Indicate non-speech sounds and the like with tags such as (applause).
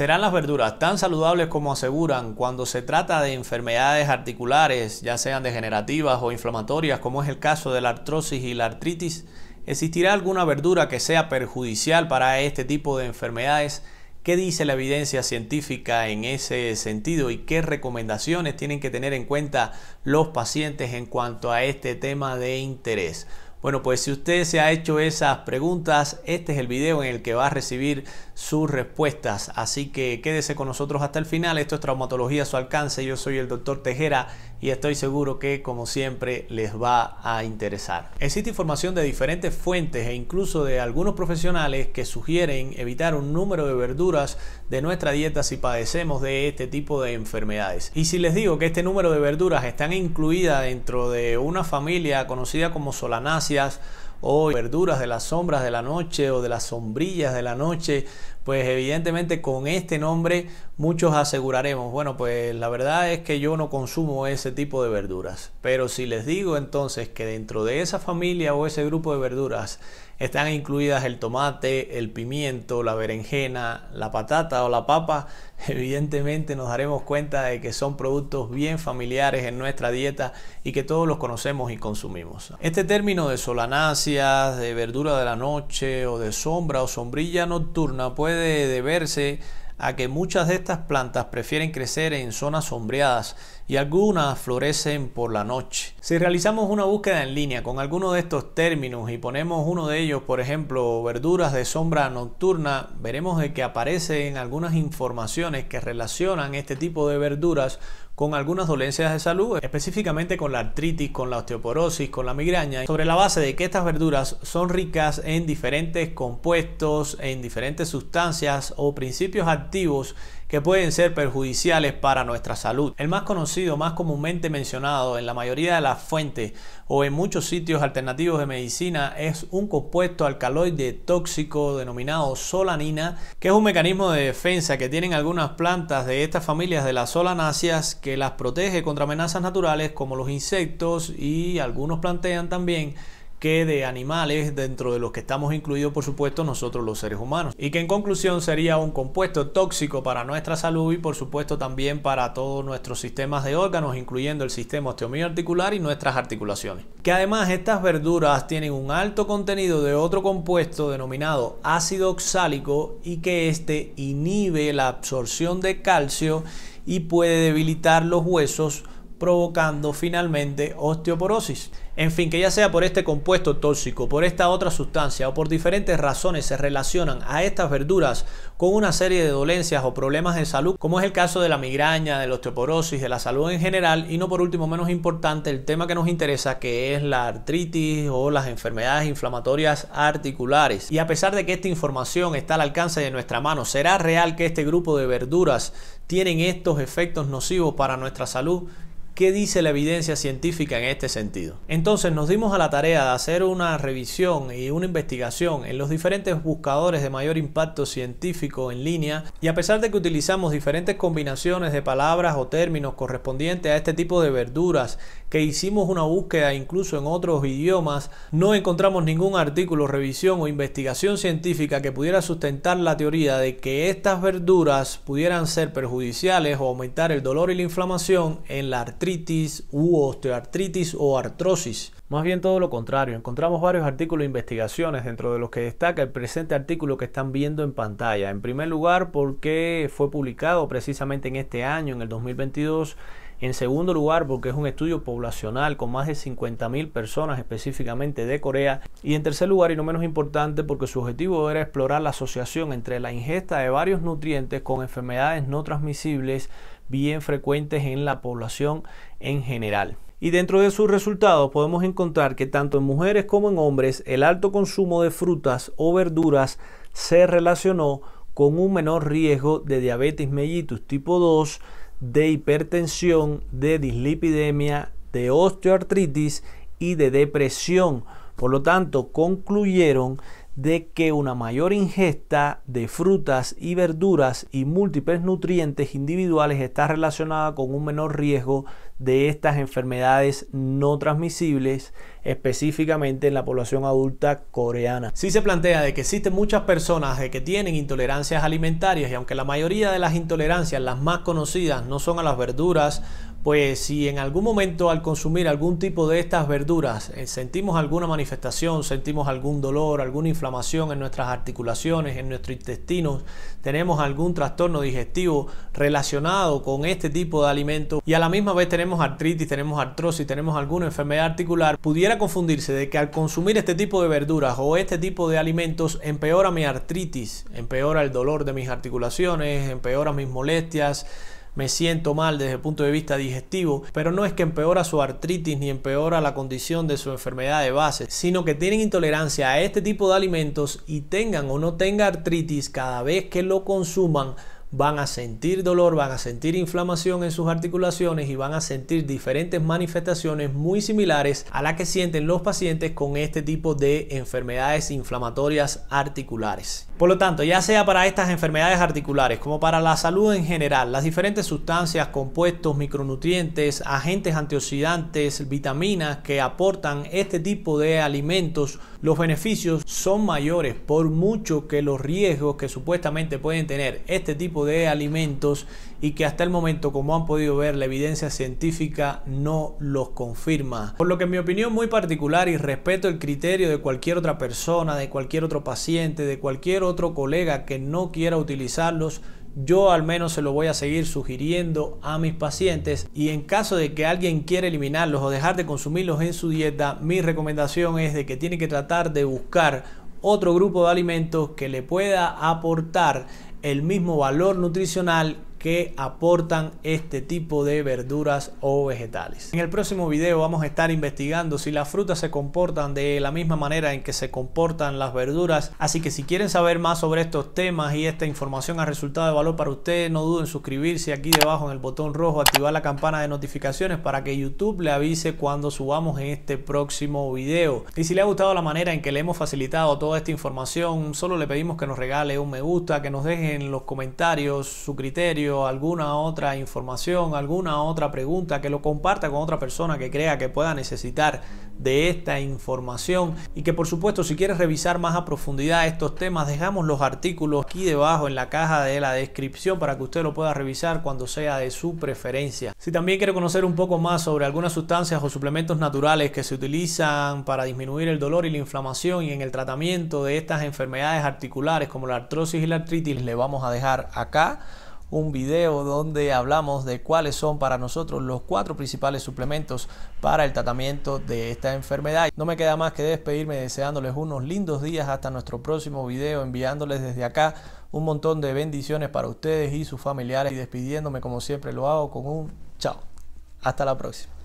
¿Serán las verduras tan saludables como aseguran cuando se trata de enfermedades articulares, ya sean degenerativas o inflamatorias, como es el caso de la artrosis y la artritis? ¿Existirá alguna verdura que sea perjudicial para este tipo de enfermedades? ¿Qué dice la evidencia científica en ese sentido y qué recomendaciones tienen que tener en cuenta los pacientes en cuanto a este tema de interés? Bueno, pues si usted se ha hecho esas preguntas, este es el video en el que va a recibir sus respuestas. Así que quédese con nosotros hasta el final. Esto es Traumatología a su alcance. Yo soy el doctor Tejera y estoy seguro que, como siempre, les va a interesar. Existe información de diferentes fuentes e incluso de algunos profesionales que sugieren evitar un número de verduras de nuestra dieta si padecemos de este tipo de enfermedades. Y si les digo que este número de verduras están incluidas dentro de una familia conocida como solanáceas, o verduras de las sombras de la noche o de las sombrillas de la noche, pues evidentemente con este nombre muchos aseguraremos, bueno, pues la verdad es que yo no consumo ese tipo de verduras, pero si les digo entonces que dentro de esa familia o ese grupo de verduras están incluidas el tomate, el pimiento, la berenjena, la patata o la papa, (laughs) evidentemente nos daremos cuenta de que son productos bien familiares en nuestra dieta y que todos los conocemos y consumimos. Este término de solanáceas, de verdura de la noche o de sombra o sombrilla nocturna puede deberse a que muchas de estas plantas prefieren crecer en zonas sombreadas y algunas florecen por la noche. Si realizamos una búsqueda en línea con alguno de estos términos y ponemos uno de ellos, por ejemplo, verduras de sombra nocturna, veremos de que aparecen algunas informaciones que relacionan este tipo de verduras con algunas dolencias de salud, específicamente con la artritis, con la osteoporosis, con la migraña, sobre la base de que estas verduras son ricas en diferentes compuestos, en diferentes sustancias o principios activos que pueden ser perjudiciales para nuestra salud. El más conocido, más comúnmente mencionado en la mayoría de las fuentes o en muchos sitios alternativos de medicina es un compuesto alcaloide tóxico denominado solanina, que es un mecanismo de defensa que tienen algunas plantas de estas familias de las solanáceas que las protege contra amenazas naturales como los insectos y algunos plantean también que de animales, dentro de los que estamos incluidos, por supuesto, nosotros los seres humanos. Y que en conclusión sería un compuesto tóxico para nuestra salud y, por supuesto, también para todos nuestros sistemas de órganos, incluyendo el sistema osteomioarticular y nuestras articulaciones. Que además estas verduras tienen un alto contenido de otro compuesto denominado ácido oxálico y que este inhibe la absorción de calcio y puede debilitar los huesos provocando finalmente osteoporosis. En fin, que ya sea por este compuesto tóxico, por esta otra sustancia o por diferentes razones se relacionan a estas verduras con una serie de dolencias o problemas de salud, como es el caso de la migraña, de la osteoporosis, de la salud en general y no por último menos importante el tema que nos interesa que es la artritis o las enfermedades inflamatorias articulares. Y a pesar de que esta información está al alcance de nuestra mano, ¿será real que este grupo de verduras tienen estos efectos nocivos para nuestra salud? ¿Qué dice la evidencia científica en este sentido? Entonces nos dimos a la tarea de hacer una revisión y una investigación en los diferentes buscadores de mayor impacto científico en línea y a pesar de que utilizamos diferentes combinaciones de palabras o términos correspondientes a este tipo de verduras, que hicimos una búsqueda incluso en otros idiomas, no encontramos ningún artículo, revisión o investigación científica que pudiera sustentar la teoría de que estas verduras pudieran ser perjudiciales o aumentar el dolor y la inflamación en la articulación artritis u osteoartritis o artrosis. Más bien todo lo contrario, encontramos varios artículos e investigaciones dentro de los que destaca el presente artículo que están viendo en pantalla. En primer lugar, porque fue publicado precisamente en este año, en el 2022. En segundo lugar, porque es un estudio poblacional con más de 50.000 personas específicamente de Corea. Y en tercer lugar, y no menos importante, porque su objetivo era explorar la asociación entre la ingesta de varios nutrientes con enfermedades no transmisibles bien frecuentes en la población en general. Y dentro de sus resultados podemos encontrar que tanto en mujeres como en hombres el alto consumo de frutas o verduras se relacionó con un menor riesgo de diabetes mellitus tipo 2, de hipertensión, de dislipidemia, de osteoartritis y de depresión. Por lo tanto, concluyeron de que una mayor ingesta de frutas y verduras y múltiples nutrientes individuales está relacionada con un menor riesgo de estas enfermedades no transmisibles, específicamente en la población adulta coreana. Si se plantea de que existen muchas personas que tienen intolerancias alimentarias y aunque la mayoría de las intolerancias, las más conocidas, no son a las verduras, pues si en algún momento al consumir algún tipo de estas verduras eh, sentimos alguna manifestación, sentimos algún dolor, alguna inflamación en nuestras articulaciones, en nuestro intestino, tenemos algún trastorno digestivo relacionado con este tipo de alimento y a la misma vez tenemos artritis, tenemos artrosis, tenemos alguna enfermedad articular, pudiera confundirse de que al consumir este tipo de verduras o este tipo de alimentos empeora mi artritis, empeora el dolor de mis articulaciones, empeora mis molestias, me siento mal desde el punto de vista digestivo, pero no es que empeora su artritis ni empeora la condición de su enfermedad de base, sino que tienen intolerancia a este tipo de alimentos y tengan o no tengan artritis cada vez que lo consuman van a sentir dolor, van a sentir inflamación en sus articulaciones y van a sentir diferentes manifestaciones muy similares a las que sienten los pacientes con este tipo de enfermedades inflamatorias articulares. Por lo tanto, ya sea para estas enfermedades articulares como para la salud en general, las diferentes sustancias, compuestos, micronutrientes, agentes antioxidantes, vitaminas que aportan este tipo de alimentos, los beneficios son mayores por mucho que los riesgos que supuestamente pueden tener este tipo de alimentos y que hasta el momento, como han podido ver, la evidencia científica no los confirma. Por lo que en mi opinión muy particular y respeto el criterio de cualquier otra persona, de cualquier otro paciente, de cualquier otro otro colega que no quiera utilizarlos, yo al menos se lo voy a seguir sugiriendo a mis pacientes y en caso de que alguien quiera eliminarlos o dejar de consumirlos en su dieta, mi recomendación es de que tiene que tratar de buscar otro grupo de alimentos que le pueda aportar el mismo valor nutricional que aportan este tipo de verduras o vegetales. En el próximo video vamos a estar investigando si las frutas se comportan de la misma manera en que se comportan las verduras. Así que si quieren saber más sobre estos temas y esta información ha resultado de valor para ustedes, no duden en suscribirse aquí debajo en el botón rojo, activar la campana de notificaciones para que YouTube le avise cuando subamos en este próximo video. Y si le ha gustado la manera en que le hemos facilitado toda esta información, solo le pedimos que nos regale un me gusta, que nos dejen los comentarios su criterio alguna otra información, alguna otra pregunta, que lo comparta con otra persona que crea que pueda necesitar de esta información y que por supuesto si quieres revisar más a profundidad estos temas dejamos los artículos aquí debajo en la caja de la descripción para que usted lo pueda revisar cuando sea de su preferencia. Si también quiere conocer un poco más sobre algunas sustancias o suplementos naturales que se utilizan para disminuir el dolor y la inflamación y en el tratamiento de estas enfermedades articulares como la artrosis y la artritis le vamos a dejar acá un video donde hablamos de cuáles son para nosotros los cuatro principales suplementos para el tratamiento de esta enfermedad. No me queda más que despedirme deseándoles unos lindos días hasta nuestro próximo video, enviándoles desde acá un montón de bendiciones para ustedes y sus familiares y despidiéndome como siempre lo hago con un chao. Hasta la próxima.